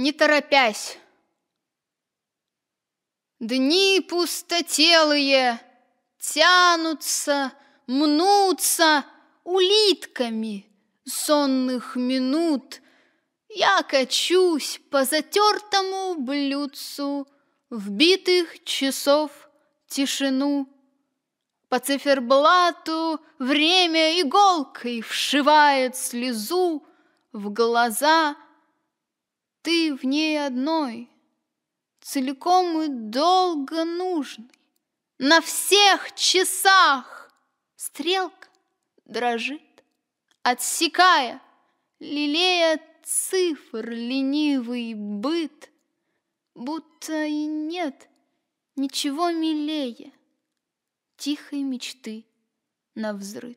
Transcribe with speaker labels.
Speaker 1: не торопясь.
Speaker 2: Дни пустотелые тянутся, мнутся улитками сонных минут. Я качусь по затертому блюдцу вбитых часов тишину. По циферблату время иголкой вшивает слезу в глаза — ты в ней одной, целиком и долго нужный, на всех часах. Стрелка дрожит, отсекая, лелея цифр ленивый быт, будто и нет ничего милее тихой
Speaker 1: мечты на взрыв